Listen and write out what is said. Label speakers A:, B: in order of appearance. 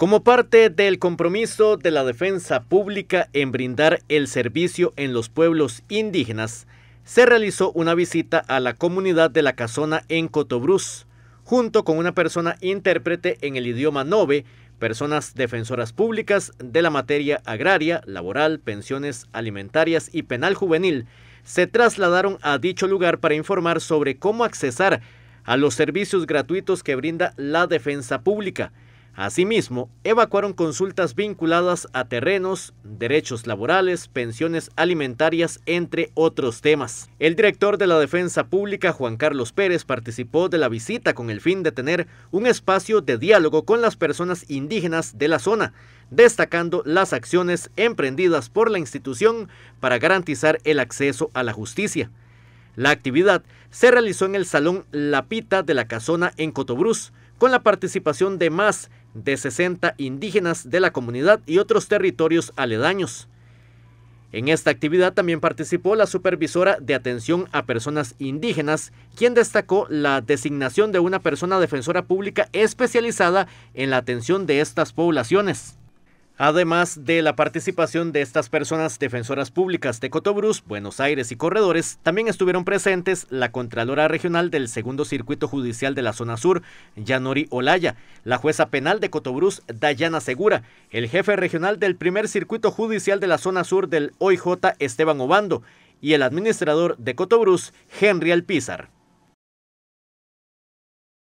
A: Como parte del compromiso de la defensa pública en brindar el servicio en los pueblos indígenas, se realizó una visita a la comunidad de la Casona en Cotobruz, junto con una persona intérprete en el idioma nove, personas defensoras públicas de la materia agraria, laboral, pensiones alimentarias y penal juvenil, se trasladaron a dicho lugar para informar sobre cómo accesar a los servicios gratuitos que brinda la defensa pública. Asimismo, evacuaron consultas vinculadas a terrenos, derechos laborales, pensiones alimentarias, entre otros temas. El director de la Defensa Pública, Juan Carlos Pérez, participó de la visita con el fin de tener un espacio de diálogo con las personas indígenas de la zona, destacando las acciones emprendidas por la institución para garantizar el acceso a la justicia. La actividad se realizó en el Salón Lapita de la Casona en Cotobruz, con la participación de más de 60 indígenas de la comunidad y otros territorios aledaños. En esta actividad también participó la supervisora de atención a personas indígenas, quien destacó la designación de una persona defensora pública especializada en la atención de estas poblaciones. Además de la participación de estas personas defensoras públicas de Cotobruz, Buenos Aires y Corredores, también estuvieron presentes la Contralora Regional del Segundo Circuito Judicial de la Zona Sur, Yanori Olaya, la jueza penal de Cotobruz, Dayana Segura, el jefe regional del Primer Circuito Judicial de la Zona Sur del OIJ, Esteban Obando, y el administrador de Cotobruz, Henry Alpizar.